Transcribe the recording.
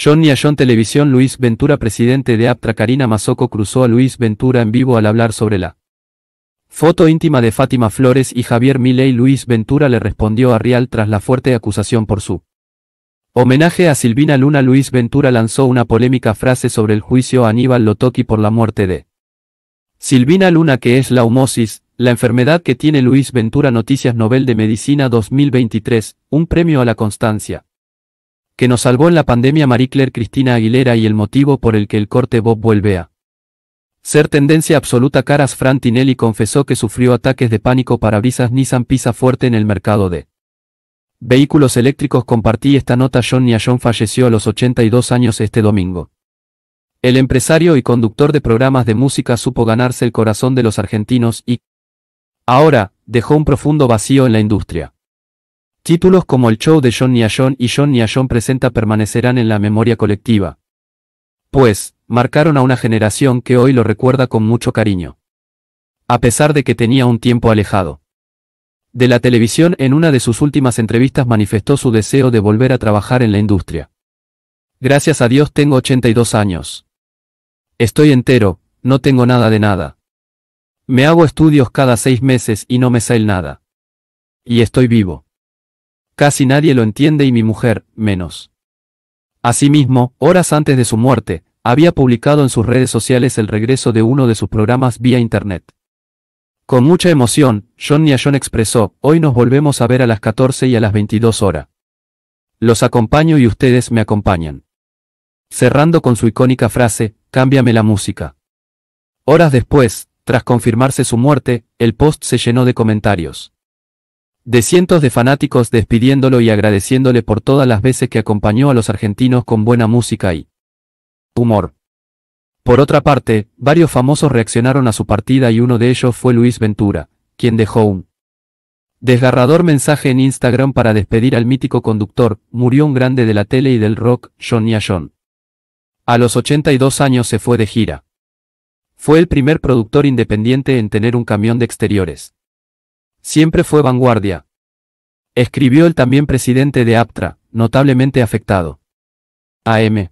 John y Televisión Luis Ventura presidente de Aptra Karina Masoko, cruzó a Luis Ventura en vivo al hablar sobre la foto íntima de Fátima Flores y Javier Milei Luis Ventura le respondió a Rial tras la fuerte acusación por su homenaje a Silvina Luna Luis Ventura lanzó una polémica frase sobre el juicio a Aníbal Lotoki por la muerte de Silvina Luna que es la humosis, la enfermedad que tiene Luis Ventura Noticias Nobel de Medicina 2023, un premio a la constancia que nos salvó en la pandemia Marie Cristina Aguilera y el motivo por el que el corte Bob vuelve a ser tendencia absoluta Caras Frantinelli confesó que sufrió ataques de pánico para brisas Nissan pisa fuerte en el mercado de vehículos eléctricos compartí esta nota John John falleció a los 82 años este domingo. El empresario y conductor de programas de música supo ganarse el corazón de los argentinos y ahora dejó un profundo vacío en la industria. Títulos como el show de Johnny Ashon y Johnny Ashon presenta permanecerán en la memoria colectiva. Pues, marcaron a una generación que hoy lo recuerda con mucho cariño. A pesar de que tenía un tiempo alejado. De la televisión en una de sus últimas entrevistas manifestó su deseo de volver a trabajar en la industria. Gracias a Dios tengo 82 años. Estoy entero, no tengo nada de nada. Me hago estudios cada seis meses y no me sale nada. Y estoy vivo casi nadie lo entiende y mi mujer, menos. Asimismo, horas antes de su muerte, había publicado en sus redes sociales el regreso de uno de sus programas vía Internet. Con mucha emoción, John John expresó, hoy nos volvemos a ver a las 14 y a las 22 horas. Los acompaño y ustedes me acompañan. Cerrando con su icónica frase, cámbiame la música. Horas después, tras confirmarse su muerte, el post se llenó de comentarios de cientos de fanáticos despidiéndolo y agradeciéndole por todas las veces que acompañó a los argentinos con buena música y humor. Por otra parte, varios famosos reaccionaron a su partida y uno de ellos fue Luis Ventura, quien dejó un desgarrador mensaje en Instagram para despedir al mítico conductor, murió un grande de la tele y del rock, Johnny John. A los 82 años se fue de gira. Fue el primer productor independiente en tener un camión de exteriores. Siempre fue vanguardia. Escribió el también presidente de APTRA, notablemente afectado. AM.